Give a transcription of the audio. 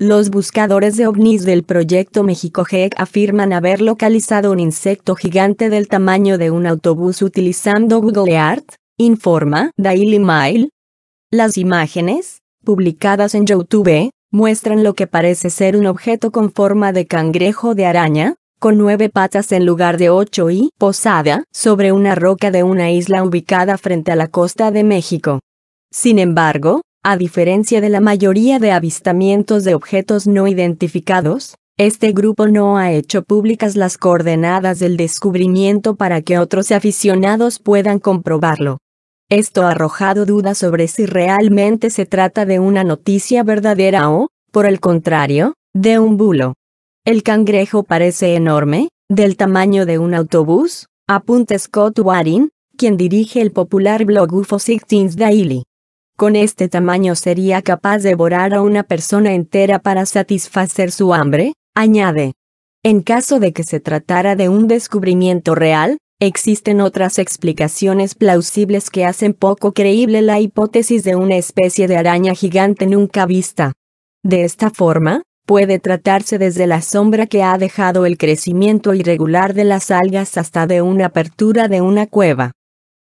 Los buscadores de ovnis del proyecto México GEC afirman haber localizado un insecto gigante del tamaño de un autobús utilizando Google Earth, informa Daily Mail. Las imágenes, publicadas en YouTube, muestran lo que parece ser un objeto con forma de cangrejo de araña, con nueve patas en lugar de ocho y posada sobre una roca de una isla ubicada frente a la costa de México. Sin embargo, a diferencia de la mayoría de avistamientos de objetos no identificados, este grupo no ha hecho públicas las coordenadas del descubrimiento para que otros aficionados puedan comprobarlo. Esto ha arrojado dudas sobre si realmente se trata de una noticia verdadera o, por el contrario, de un bulo. El cangrejo parece enorme, del tamaño de un autobús, apunta Scott Warren, quien dirige el popular blog UFO 16 Daily. Con este tamaño sería capaz de devorar a una persona entera para satisfacer su hambre, añade. En caso de que se tratara de un descubrimiento real, existen otras explicaciones plausibles que hacen poco creíble la hipótesis de una especie de araña gigante nunca vista. De esta forma, puede tratarse desde la sombra que ha dejado el crecimiento irregular de las algas hasta de una apertura de una cueva.